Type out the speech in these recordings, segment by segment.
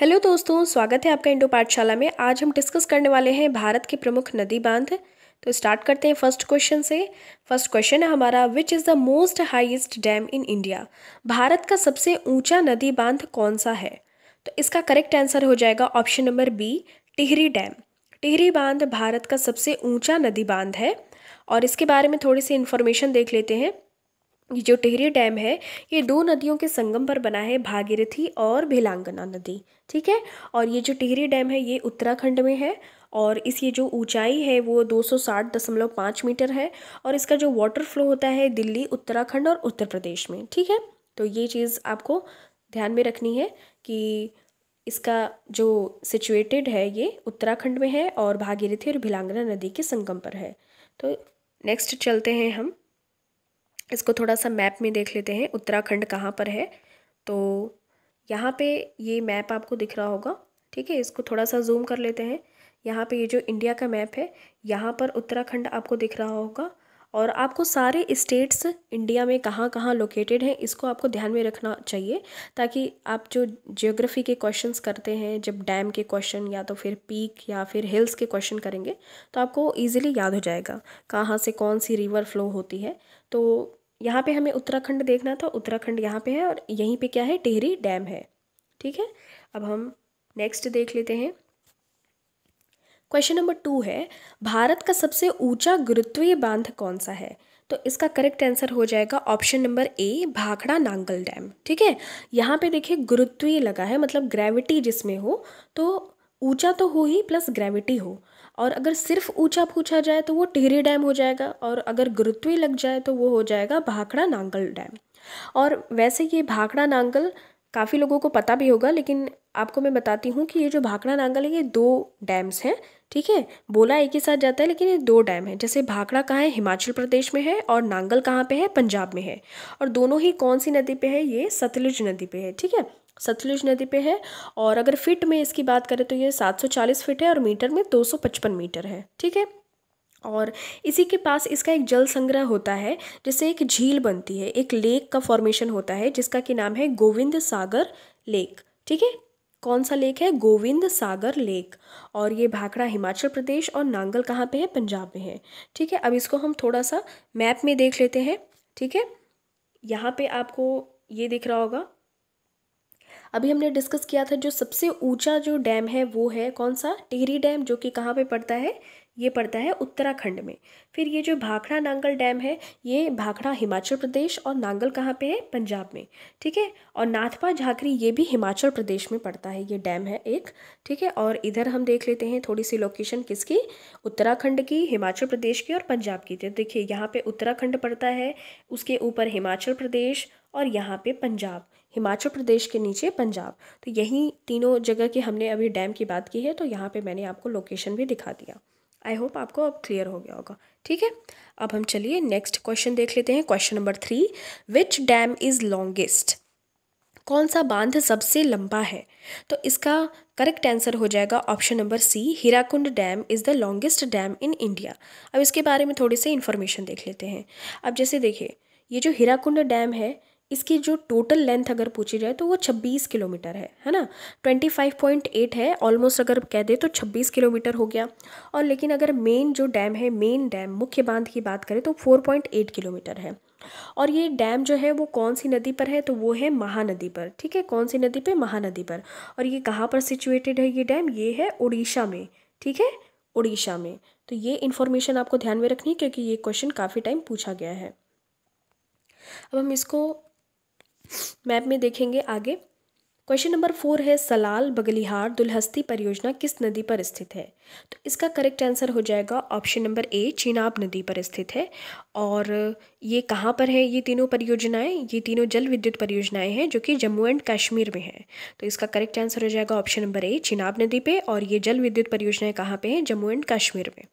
hello दोस्तों स्वागत है आपका इंडो पाठशाला में आज हम डिस्कस करने वाले हैं भारत के प्रमुख नदी बांध तो स्टार्ट करते हैं फर्स्ट क्वेश्चन से फर्स्ट क्वेश्चन है हमारा which is the most highest dam in India Bharat का सबसे ऊंचा नदी बांध कौन सा है तो इसका करेक्ट आंसर हो जाएगा option number B Tehri dam Tehri बांध भारत का सबसे ऊंचा नदी बांध है और इसके बारे में थोड़ी सी इन्फॉर्मेशन देख लेते हैं ये जो टेहरी डैम है ये दो नदियों के संगम पर बना है भागीरथी और भिलांगना नदी ठीक है और ये जो टिहरी डैम है ये उत्तराखंड में है और इसकी जो ऊंचाई है वो 260.5 मीटर है और इसका जो वाटर फ्लो होता है दिल्ली उत्तराखंड और उत्तर प्रदेश में ठीक है तो ये चीज़ आपको ध्यान में रखनी है कि इसका जो सिचुएटेड है ये उत्तराखंड में है और भागीरथी और भिलांगना नदी के संगम पर है तो नेक्स्ट चलते हैं हम इसको थोड़ा सा मैप में देख लेते हैं उत्तराखंड कहाँ पर है तो यहाँ पे ये मैप आपको दिख रहा होगा ठीक है इसको थोड़ा सा जूम कर लेते हैं यहाँ पे ये जो इंडिया का मैप है यहाँ पर उत्तराखंड आपको दिख रहा होगा और आपको सारे स्टेट्स इंडिया में कहाँ कहाँ लोकेटेड हैं इसको आपको ध्यान में रखना चाहिए ताकि आप जो जियोग्राफी के क्वेश्चंस करते हैं जब डैम के क्वेश्चन या तो फिर पीक या फिर हिल्स के क्वेश्चन करेंगे तो आपको ईजिली याद हो जाएगा कहाँ से कौन सी रिवर फ्लो होती है तो यहाँ पे हमें उत्तराखंड देखना था उत्तराखंड यहाँ पे है और यहीं पे क्या है टिहरी डैम है ठीक है अब हम नेक्स्ट देख लेते हैं क्वेश्चन नंबर टू है भारत का सबसे ऊंचा गुरुत्वीय बांध कौन सा है तो इसका करेक्ट आंसर हो जाएगा option number A Bhakra Nangal dam ठीक है यहाँ पे देखिए गुरुत्वीय लगा है मतलब ग्रेविटी जिसमें हो तो ऊंचा तो हो ही प्लस ग्रेविटी हो और अगर सिर्फ ऊंचा पूछा जाए तो वो टिहरी डैम हो जाएगा और अगर गुरुत्वीय लग जाए तो वो हो जाएगा भाखड़ा नांगल डैम और वैसे ये भाखड़ा नांगल काफ़ी लोगों को पता भी होगा लेकिन आपको मैं बताती हूँ कि ये जो भाखड़ा नांगल है ये दो डैम्स हैं ठीक है बोला एक ही साथ जाता है लेकिन ये दो डैम है जैसे भाखड़ा कहाँ है हिमाचल प्रदेश में है और नांगल कहाँ पे है पंजाब में है और दोनों ही कौन सी नदी पे है ये सतलुज नदी पे है ठीक है सतलुज नदी पे है और अगर फिट में इसकी बात करें तो ये सात फीट है और मीटर में दो मीटर है ठीक है और इसी के पास इसका एक जल संग्रह होता है जिससे एक झील बनती है एक लेक का फॉर्मेशन होता है जिसका कि नाम है गोविंद सागर लेक ठीक है कौन सा लेक है गोविंद सागर लेक और ये भाखड़ा हिमाचल प्रदेश और नांगल कहाँ पे है पंजाब में है ठीक है अब इसको हम थोड़ा सा मैप में देख लेते हैं ठीक है यहाँ पे आपको ये दिख रहा होगा अभी हमने डिस्कस किया था जो सबसे ऊंचा जो डैम है वो है कौन सा टिहरी डैम जो कि कहाँ पे पड़ता है ये पड़ता है उत्तराखंड में फिर ये जो भाखड़ा नांगल डैम है ये भाखड़ा हिमाचल प्रदेश और नांगल कहाँ पे है पंजाब में ठीक है और नाथपा झाकरी ये भी हिमाचल प्रदेश में पड़ता है ये डैम है एक ठीक है और इधर हम देख लेते हैं थोड़ी सी लोकेशन किसकी उत्तराखंड की हिमाचल प्रदेश की और पंजाब की तो देखिए यहाँ पर उत्तराखंड पड़ता है उसके ऊपर हिमाचल प्रदेश और यहाँ पर पंजाब हिमाचल प्रदेश के नीचे पंजाब तो यही तीनों जगह की हमने अभी डैम की बात की है तो यहाँ पर मैंने आपको लोकेशन भी दिखा दिया आई होप आपको अब क्लियर हो गया होगा ठीक है अब हम चलिए नेक्स्ट क्वेश्चन देख लेते हैं question number three which dam is longest कौन सा बांध सबसे लंबा है तो इसका करेक्ट आंसर हो जाएगा option number C Hirakud dam is the longest dam in India अब इसके बारे में थोड़ी सी इन्फॉर्मेशन देख लेते हैं अब जैसे देखिए ये जो हीराकुंड डैम है इसकी जो टोटल लेंथ अगर पूछी जाए तो वो 26 किलोमीटर है है ना 25.8 है ऑलमोस्ट अगर कह दे तो 26 किलोमीटर हो गया और लेकिन अगर मेन जो डैम है मेन डैम मुख्य बांध की बात करें तो 4.8 किलोमीटर है और ये डैम जो है वो कौन सी नदी पर है तो वो है महानदी पर ठीक है कौन सी नदी पे महानदी पर और ये कहाँ पर सिचुएटेड है ये डैम ये है उड़ीसा में ठीक है उड़ीसा में तो ये इन्फॉर्मेशन आपको ध्यान में रखनी है क्योंकि ये क्वेश्चन काफ़ी टाइम पूछा गया है अब हम इसको मैप में देखेंगे आगे क्वेश्चन नंबर फोर है सलाल बगलिहार दुलहस्ती परियोजना किस नदी पर स्थित है तो इसका करेक्ट आंसर हो जाएगा ऑप्शन नंबर ए चिनाब नदी पर स्थित है और ये कहाँ पर है ये तीनों परियोजनाएं ये तीनों जल विद्युत परियोजनाएं हैं जो कि जम्मू एंड कश्मीर में हैं तो इसका करेक्ट आंसर हो जाएगा ऑप्शन नंबर ए चिनाब नदी पर और ये जल विद्युत परियोजनाएँ कहाँ पर हैं जम्मू एंड कश्मीर में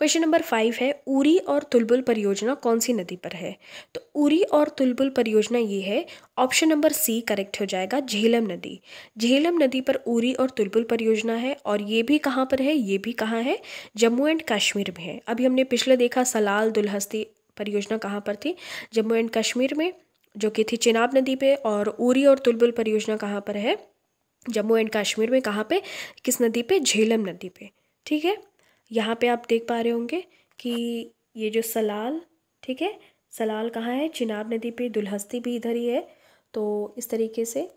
क्वेश्चन नंबर फाइव है उरी और तुलबुल परियोजना कौन सी नदी पर है तो उरी और तुलबुल परियोजना ये है ऑप्शन नंबर सी करेक्ट हो जाएगा झेलम नदी झेलम नदी पर उरी और तुलबुल परियोजना है और ये भी कहाँ पर है ये भी कहाँ है जम्मू एंड कश्मीर में है अभी हमने पिछले देखा सलाल दुलहस्ती परियोजना कहाँ पर थी जम्मू एंड कश्मीर में जो कि थी चिनाब नदी पर और उरी और तुलबुल परियोजना कहाँ पर है जम्मू एंड कश्मीर में कहाँ पे किस नदी पे झेलम नदी पे ठीक है यहाँ पे आप देख पा रहे होंगे कि ये जो सलाल ठीक है सलाल कहाँ है चिनाब नदी पे दुल्हस्ती भी इधर ही है तो इस तरीके से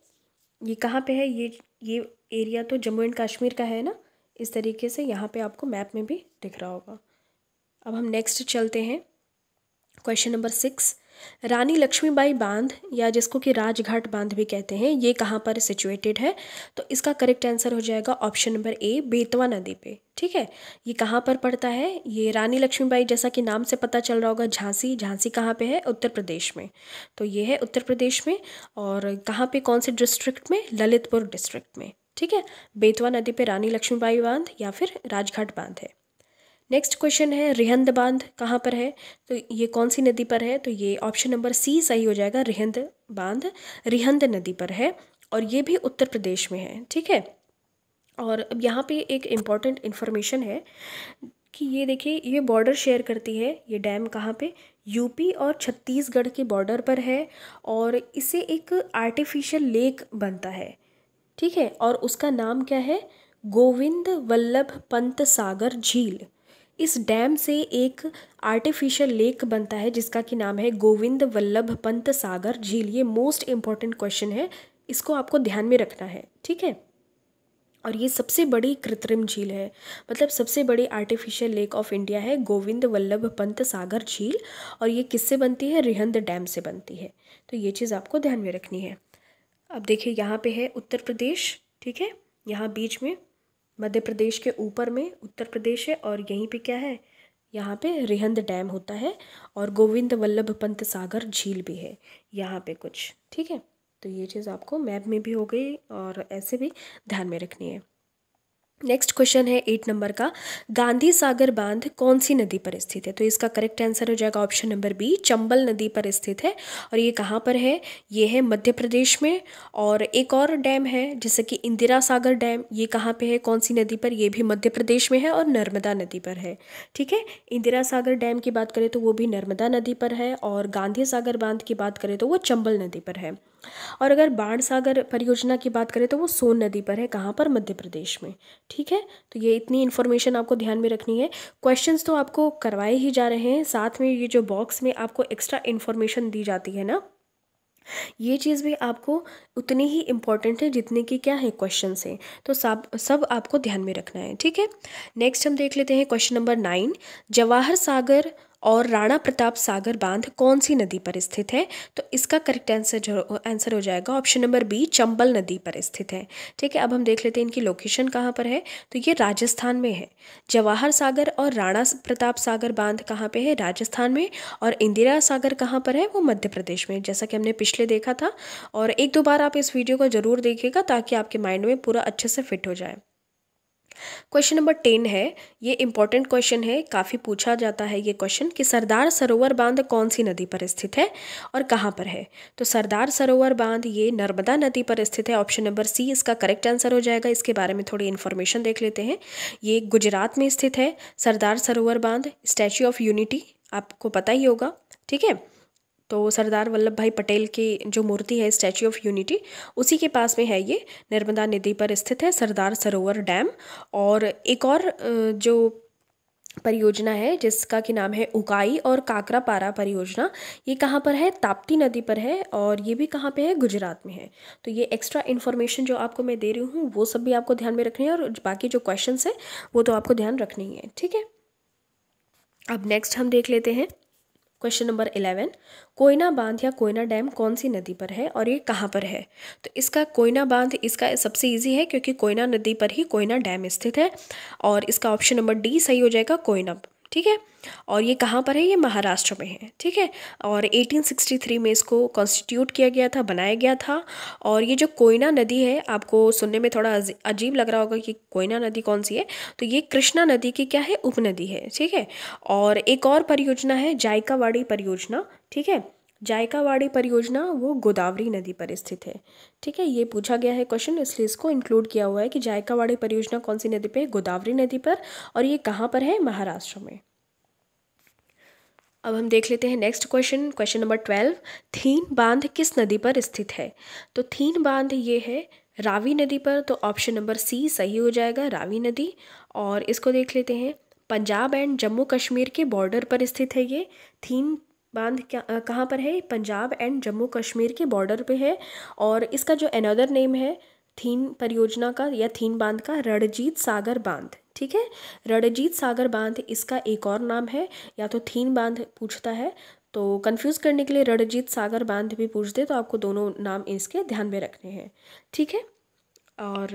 ये कहाँ पे है ये ये एरिया तो जम्मू एंड कश्मीर का है ना इस तरीके से यहाँ पे आपको मैप में भी दिख रहा होगा अब हम नेक्स्ट चलते हैं question number six Rani Lakshmibai बांध या जिसको कि राजघाट बांध भी कहते हैं ये कहाँ पर सिचुएटेड है तो इसका करेक्ट आंसर हो जाएगा ऑप्शन नंबर ए बेतवा नदी पे ठीक है ये कहाँ पर पड़ता है ये रानी लक्ष्मीबाई जैसा कि नाम से पता चल रहा होगा झांसी झांसी कहाँ पे है उत्तर प्रदेश में तो ये है उत्तर प्रदेश में और कहाँ पर कौन से डिस्ट्रिक्ट में ललितपुर डिस्ट्रिक्ट में ठीक है बेतवा नदी पर रानी लक्ष्मीबाई बांध या फिर राजघाट बांध है नेक्स्ट क्वेश्चन है रिहंद बांध कहाँ पर है तो ये कौन सी नदी पर है तो ये ऑप्शन नंबर सी सही हो जाएगा रिहंद बांध रिहंद नदी पर है और ये भी उत्तर प्रदेश में है ठीक है और अब यहाँ पे एक इम्पॉर्टेंट इन्फॉर्मेशन है कि ये देखिए ये बॉर्डर शेयर करती है ये डैम कहाँ पे यूपी और छत्तीसगढ़ के बॉर्डर पर है और इसे एक आर्टिफिशियल लेक बनता है ठीक है और उसका नाम क्या है गोविंद वल्लभ पंत सागर झील इस डैम से एक आर्टिफिशियल लेक बनता है जिसका कि नाम है गोविंद वल्लभ पंत सागर झील ये मोस्ट इम्पॉर्टेंट क्वेश्चन है इसको आपको ध्यान में रखना है ठीक है और ये सबसे बड़ी कृत्रिम झील है मतलब सबसे बड़ी आर्टिफिशियल लेक ऑफ इंडिया है गोविंद वल्लभ पंत सागर झील और ये किससे बनती है रिहंद डैम से बनती है तो ये चीज़ आपको ध्यान में रखनी है अब देखिए यहाँ पे है उत्तर प्रदेश ठीक है यहाँ बीच में मध्य प्रदेश के ऊपर में उत्तर प्रदेश है और यहीं पे क्या है यहाँ पे रिहंद डैम होता है और गोविंद वल्लभ पंत सागर झील भी है यहाँ पे कुछ ठीक है तो ये चीज़ आपको मैप में भी हो गई और ऐसे भी ध्यान में रखनी है नेक्स्ट क्वेश्चन है एट नंबर का गांधी सागर बांध कौन सी नदी पर स्थित है तो इसका करेक्ट आंसर हो जाएगा ऑप्शन नंबर बी चंबल नदी पर स्थित है और ये कहाँ पर है ये है मध्य प्रदेश में और एक और डैम है जैसे कि इंदिरा सागर डैम ये कहाँ पे है कौन सी नदी पर ये भी मध्य प्रदेश में है और नर्मदा नदी पर है ठीक है इंदिरा सागर डैम की बात करें तो वो भी नर्मदा नदी पर है और गांधी सागर बांध की बात करें तो वो चंबल नदी पर है और अगर बाण सागर परियोजना की बात करें तो वो सोन नदी पर है कहाँ पर मध्य प्रदेश में ठीक है तो ये इतनी इन्फॉर्मेशन आपको ध्यान में रखनी है क्वेश्चंस तो आपको करवाए ही जा रहे हैं साथ में ये जो बॉक्स में आपको एक्स्ट्रा इन्फॉर्मेशन दी जाती है ना ये चीज़ भी आपको उतनी ही इम्पॉर्टेंट है जितने की क्या है क्वेश्चन से तो सब सब आपको ध्यान में रखना है ठीक है नेक्स्ट हम देख लेते हैं question number nine Jawahar Sagar और राणा प्रताप सागर बांध कौन सी नदी पर स्थित है तो इसका करेक्ट आंसर जो आंसर हो जाएगा ऑप्शन नंबर बी चंबल नदी पर स्थित है ठीक है अब हम देख लेते हैं इनकी लोकेशन कहाँ पर है तो ये राजस्थान में है जवाहर सागर और राणा प्रताप सागर बांध कहाँ पर है राजस्थान में और इंदिरा सागर कहाँ पर है वो मध्य प्रदेश में जैसा कि हमने पिछले देखा था और एक दो बार आप इस वीडियो को ज़रूर देखिएगा ताकि आपके माइंड में पूरा अच्छे से फिट हो जाए क्वेश्चन नंबर टेन है ये इंपॉर्टेंट क्वेश्चन है काफ़ी पूछा जाता है ये क्वेश्चन कि सरदार सरोवर बांध कौन सी नदी पर स्थित है और कहाँ पर है तो सरदार सरोवर बांध ये नर्मदा नदी पर स्थित है ऑप्शन नंबर सी इसका करेक्ट आंसर हो जाएगा इसके बारे में थोड़ी इन्फॉर्मेशन देख लेते हैं ये गुजरात में स्थित है सरदार सरोवर बांध स्टैचू ऑफ यूनिटी आपको पता ही होगा ठीक है तो सरदार वल्लभ भाई पटेल की जो मूर्ति है स्टैचू ऑफ यूनिटी उसी के पास में है ये नर्मदा नदी पर स्थित है सरदार सरोवर डैम और एक और जो परियोजना है जिसका कि नाम है उकाई और काकरा पारा परियोजना ये कहाँ पर है ताप्ती नदी पर है और ये भी कहाँ पे है गुजरात में है तो ये एक्स्ट्रा इन्फॉर्मेशन जो आपको मैं दे रही हूँ वो सब भी आपको ध्यान में रखनी है और बाकी जो क्वेश्चन है वो तो आपको ध्यान रखनी है ठीक है अब नेक्स्ट हम देख लेते हैं क्वेश्चन नंबर इलेवन कोयना बांध या कोयना डैम कौन सी नदी पर है और ये कहाँ पर है तो इसका कोयना बांध इसका सबसे ईजी है क्योंकि कोयना नदी पर ही कोयना डैम स्थित है और इसका ऑप्शन नंबर डी सही हो जाएगा कोयना ठीक है और ये कहाँ पर है ये महाराष्ट्र में है ठीक है और 1863 में इसको कॉन्स्टिट्यूट किया गया था बनाया गया था और ये जो कोयना नदी है आपको सुनने में थोड़ा अजीब लग रहा होगा कि कोयना नदी कौन सी है तो ये कृष्णा नदी की क्या है उपनदी है ठीक है और एक और परियोजना है जायकावाड़ी परियोजना ठीक है जायकावाड़ी परियोजना वो गोदावरी नदी पर स्थित है ठीक है ये पूछा गया है क्वेश्चन इसलिए इसको इंक्लूड किया हुआ है कि जायकावाड़ी परियोजना कौन सी नदी पर है गोदावरी नदी पर और ये कहाँ पर है महाराष्ट्र में अब हम देख लेते हैं next question question number twelve Thein बांध किस नदी पर स्थित है तो थीन बांध ये है रावी नदी पर तो ऑप्शन नंबर सी सही हो जाएगा रावी नदी और इसको देख लेते हैं पंजाब एंड जम्मू कश्मीर के बॉर्डर पर स्थित है ये थीन बांध क्या कहाँ पर है पंजाब एंड जम्मू कश्मीर के बॉर्डर पे है और इसका जो अनदर नेम है थीन परियोजना का या थीन बांध का रणजीत सागर बांध ठीक है रणजीत सागर बांध इसका एक और नाम है या तो थीन बांध पूछता है तो कंफ्यूज करने के लिए रणजीत सागर बांध भी पूछ दे तो आपको दोनों नाम इसके ध्यान में रखने हैं ठीक है और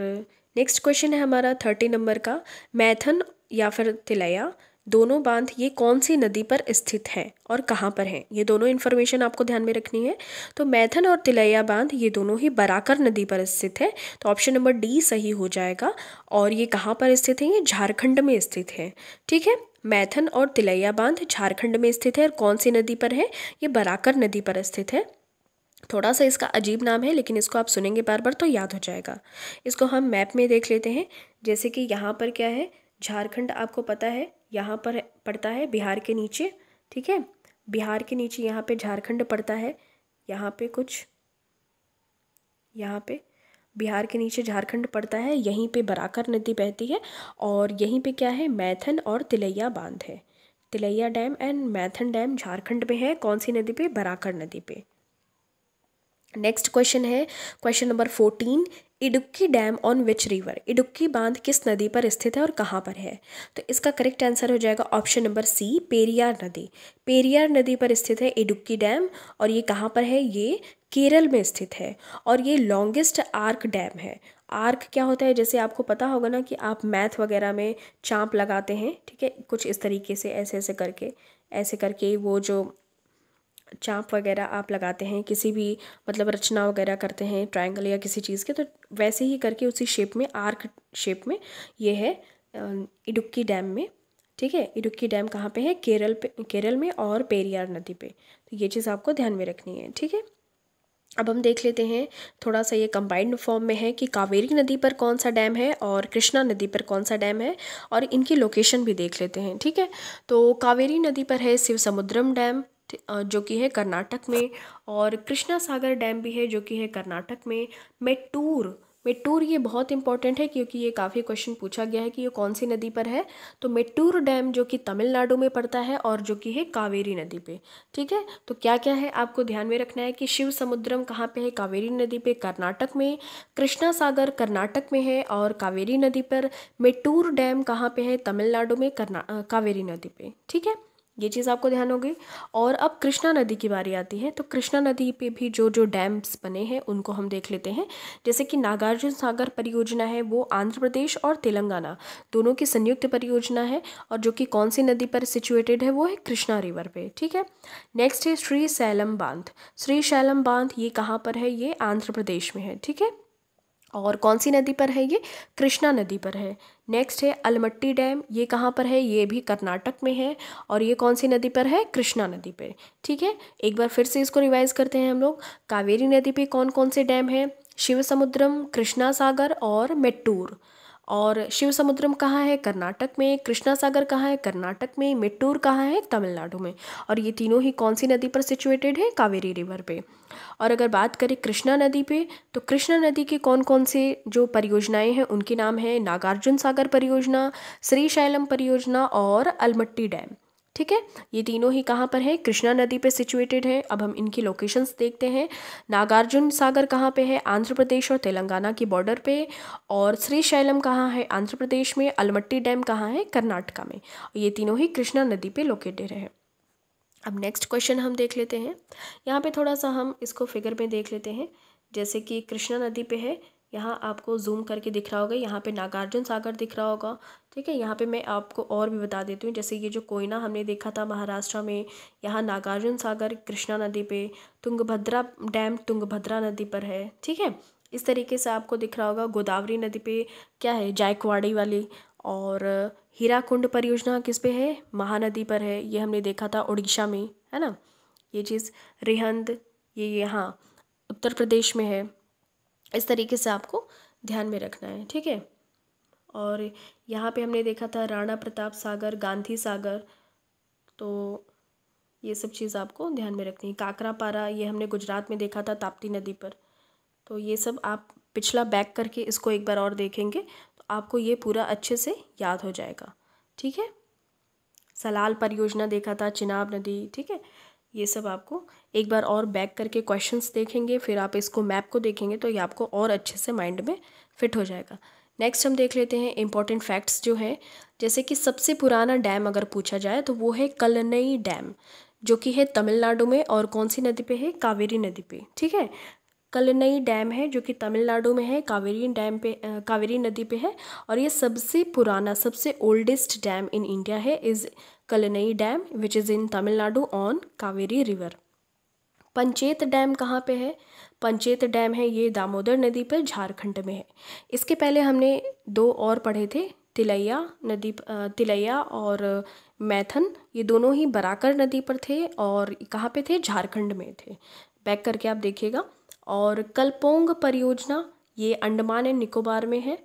नेक्स्ट क्वेश्चन है हमारा थर्टी नंबर का मैथन या फिर तिलैया दोनों बांध ये कौन सी नदी पर स्थित हैं और कहाँ पर हैं ये दोनों इन्फॉर्मेशन आपको ध्यान में रखनी है तो मैथन और तिलैया बांध ये दोनों ही बराकर नदी पर स्थित है तो ऑप्शन नंबर डी सही हो जाएगा और ये कहाँ पर स्थित है ये झारखंड में स्थित है ठीक है मैथन और तिलैया बांध झारखंड में स्थित है और कौन सी नदी पर है ये बराकर नदी पर स्थित है थोड़ा सा इसका अजीब नाम है लेकिन इसको आप सुनेंगे बार बार तो याद हो जाएगा इसको हम मैप में देख लेते हैं जैसे कि यहाँ पर क्या है झारखंड आपको पता है यहाँ पर पड़ता है बिहार के नीचे ठीक है बिहार के नीचे यहाँ पे झारखंड पड़ता है यहाँ पे कुछ यहाँ पे बिहार के नीचे झारखंड पड़ता है यहीं पे बराकर नदी बहती है और यहीं पे क्या है मैथन और तिलैया बांध है Tilaiya dam and Maithon dam Jharkhand में है कौन सी नदी पे बराकर नदी पे नेक्स्ट क्वेश्चन है question number fourteen Idukki dam on which river Idukki बांध किस नदी पर स्थित है और कहाँ पर है तो इसका करेक्ट आंसर हो जाएगा ऑप्शन नंबर सी पेरियार नदी पेरियार नदी पर स्थित है इडुक्की डैम और ये कहाँ पर है ये केरल में स्थित है और ये लॉन्गेस्ट आर्क डैम है आर्क क्या होता है जैसे आपको पता होगा ना कि आप मैथ वगैरह में चाँप लगाते हैं ठीक है कुछ इस तरीके से ऐसे ऐसे करके ऐसे करके वो जो चाँप वगैरह आप लगाते हैं किसी भी मतलब रचना वगैरह करते हैं ट्रायंगल या किसी चीज़ के तो वैसे ही करके उसी शेप में आर्क शेप में ये है इडुक्की डैम में ठीक है इडुक्की डैम कहाँ पे है केरल पे केरल में और पेरियार नदी पे तो ये चीज़ आपको ध्यान में रखनी है ठीक है अब हम देख लेते हैं थोड़ा सा ये कंबाइंड फॉर्म में है कि कावेरी नदी पर कौन सा डैम है और कृष्णा नदी पर कौन सा डैम है और इनकी लोकेशन भी देख लेते हैं ठीक है तो कावेरी नदी पर है शिव समुद्रम डैम जो कि है कर्नाटक में और कृष्णा सागर डैम भी है जो कि है कर्नाटक में मेट्टूर मेट्टूर ये बहुत इंपॉर्टेंट है क्योंकि ये काफ़ी क्वेश्चन पूछा गया है कि ये कौन सी नदी पर है तो मेट्टूर डैम जो कि तमिलनाडु में पड़ता है और जो कि है कावेरी नदी पे ठीक है तो क्या क्या है आपको ध्यान में रखना है कि शिव समुद्रम कहाँ पे है कावेरी नदी पे कर्नाटक में कृष्णा सागर कर्नाटक में है और कावेरी नदी पर मेट्टूर डैम कहाँ पर है तमिलनाडु में कावेरी नदी पर ठीक है ये चीज़ आपको ध्यान होगी और अब कृष्णा नदी की बारी आती है तो कृष्णा नदी पे भी जो जो डैम्स बने हैं उनको हम देख लेते हैं जैसे कि नागार्जुन सागर परियोजना है वो आंध्र प्रदेश और तेलंगाना दोनों की संयुक्त परियोजना है और जो कि कौन सी नदी पर सिचुएटेड है वो है कृष्णा रिवर पे ठीक है नेक्स्ट है श्री सैलम बांध श्री सैलम बांध ये कहाँ पर है ये आंध्र प्रदेश में है ठीक है और कौन सी नदी पर है ये कृष्णा नदी पर है नेक्स्ट है अलमट्टी डैम ये कहाँ पर है ये भी कर्नाटक में है और ये कौन सी नदी पर है कृष्णा नदी पर ठीक है एक बार फिर से इसको रिवाइज करते हैं हम लोग कावेरी नदी पे कौन कौन से डैम हैं शिव समुद्रम कृष्णा सागर और मेट्टूर और शिव समुद्रम कहाँ है कर्नाटक में कृष्णा सागर कहाँ है कर्नाटक में मिट्टूर कहाँ है तमिलनाडु में और ये तीनों ही कौन सी नदी पर सिचुएटेड है कावेरी रिवर पे और अगर बात करें कृष्णा नदी पे तो कृष्णा नदी के कौन कौन से जो परियोजनाएं हैं उनके नाम है नागार्जुन सागर परियोजना श्रीशैलम परियोजना और अलमट्टी डैम ठीक है ये तीनों ही कहाँ पर है कृष्णा नदी पर सिचुएटेड है अब हम इनकी लोकेशंस देखते हैं नागार्जुन सागर कहाँ पे है आंध्र प्रदेश और तेलंगाना की बॉर्डर पे और श्रीशैलम कहाँ है आंध्र प्रदेश में अलमट्टी डैम कहाँ है कर्नाटका में ये तीनों ही कृष्णा नदी पे लोकेटेड है अब नेक्स्ट क्वेश्चन हम देख लेते हैं यहाँ पर थोड़ा सा हम इसको फिगर में देख लेते हैं जैसे कि कृष्णा नदी पे है यहाँ आपको जूम करके दिख रहा होगा यहाँ पे नागार्जुन सागर दिख रहा होगा ठीक है यहाँ पे मैं आपको और भी बता देती हूँ जैसे ये जो कोयना हमने देखा था महाराष्ट्र में यहाँ नागार्जुन सागर कृष्णा नदी पे तुंगभद्रा डैम तुंगभद्रा नदी पर है ठीक है इस तरीके से आपको दिख रहा होगा गोदावरी नदी पे क्या है जायकवाड़ी वाली और हीरा परियोजना किस पे है महानदी पर है ये हमने देखा था उड़ीसा में है ना ये चीज़ रिहंद ये यहाँ उत्तर प्रदेश में है इस तरीके से आपको ध्यान में रखना है ठीक है और यहाँ पे हमने देखा था राणा प्रताप सागर गांधी सागर तो ये सब चीज़ आपको ध्यान में रखनी है काकरा पारा ये हमने गुजरात में देखा था ताप्ती नदी पर तो ये सब आप पिछला बैक करके इसको एक बार और देखेंगे तो आपको ये पूरा अच्छे से याद हो जाएगा ठीक है सलाल परियोजना देखा था चिनाब नदी ठीक है ये सब आपको एक बार और बैक करके क्वेश्चंस देखेंगे फिर आप इसको मैप को देखेंगे तो ये आपको और अच्छे से माइंड में फिट हो जाएगा नेक्स्ट हम देख लेते हैं इंपॉर्टेंट फैक्ट्स जो हैं जैसे कि सबसे पुराना डैम अगर पूछा जाए तो वो है कलनई डैम जो कि है तमिलनाडु में और कौन सी नदी पे है कावेरी नदी पे ठीक है कलनई डैम है जो कि तमिलनाडु में है कावेरी डैम पे कावेरी नदी पे है और ये सबसे पुराना सबसे ओल्डेस्ट डैम इन इंडिया है is Kallanai dam which is in Tamil Nadu on Kaveri river Panchet dam कहाँ पे है पंचेत डैम है ये दामोदर नदी पर झारखंड में है इसके पहले हमने दो और पढ़े थे तिलैया नदी तिलैया और मैथन ये दोनों ही बराकर नदी पर थे और कहाँ पे थे झारखंड में थे बैक करके आप देखिएगा और कलपोंग परियोजना ये अंडमान एंड निकोबार में है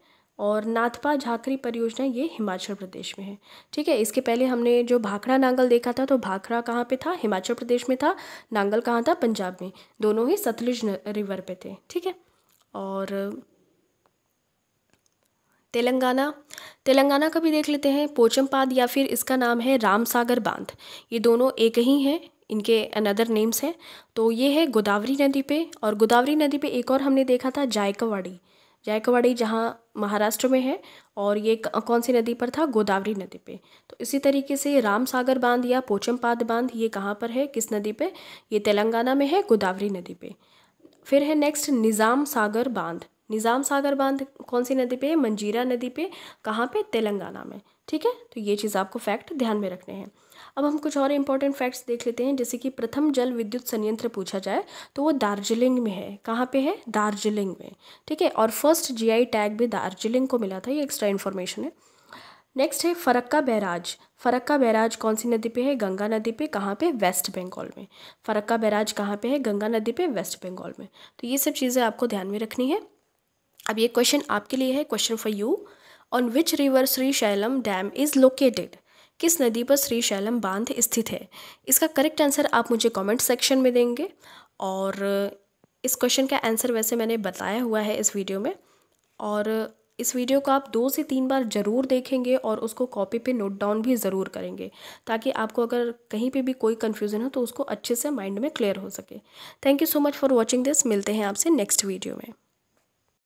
और नाथपा झाकरी परियोजना ये हिमाचल प्रदेश में है ठीक है इसके पहले हमने जो भाखड़ा नांगल देखा था तो भाखड़ा कहाँ पे था हिमाचल प्रदेश में था नांगल कहाँ था पंजाब में दोनों ही सतलुज रिवर पे थे ठीक है और तेलंगाना तेलंगाना का भी देख लेते हैं पोचमपाद या फिर इसका नाम है राम सागर बांध ये दोनों एक ही हैं इनके अनदर नेम्स हैं तो ये है गोदावरी नदी पे और गोदावरी नदी पे एक और हमने देखा था जायकवाड़ी जायकवाड़ी जहाँ महाराष्ट्र में है और ये कौन सी नदी पर था गोदावरी नदी पे तो इसी तरीके से राम सागर बांध या पोचमपाद बांध ये कहाँ पर है किस नदी पे ये तेलंगाना में है गोदावरी नदी पे फिर है नेक्स्ट निज़ाम सागर बांध निज़ाम सागर बांध कौन सी नदी पे है मंजीरा नदी पे कहाँ पे तेलंगाना में ठीक है तो ये चीज़ आपको फैक्ट ध्यान में रखने हैं अब हम कुछ और इम्पोर्टेंट फैक्ट्स देख लेते हैं जैसे कि प्रथम जल विद्युत संयंत्र पूछा जाए तो वो दार्जिलिंग में है कहाँ पे है दार्जिलिंग में ठीक है और फर्स्ट जीआई टैग भी दार्जिलिंग को मिला था ये एक्स्ट्रा इन्फॉर्मेशन है नेक्स्ट है फरक्का बैराज फरक्का बैराज कौन सी नदी पे है गंगा नदी पे कहाँ पे वेस्ट बंगाल में फरक्का बैराज कहाँ पे है गंगा नदी पे वेस्ट बंगाल में तो ये सब चीज़ें आपको ध्यान में रखनी है अब ये क्वेश्चन आपके लिए है question for you on which river Srisailam dam is located किस नदी पर श्री शैलम बांध स्थित है इसका करेक्ट आंसर आप मुझे कमेंट सेक्शन में देंगे और इस क्वेश्चन का आंसर वैसे मैंने बताया हुआ है इस वीडियो में और इस वीडियो को आप दो से तीन बार ज़रूर देखेंगे और उसको कॉपी पे नोट डाउन भी ज़रूर करेंगे ताकि आपको अगर कहीं पे भी कोई कन्फ्यूज़न हो तो उसको अच्छे से माइंड में क्लियर हो सके thank you so much for watching this मिलते हैं आपसे नेक्स्ट वीडियो में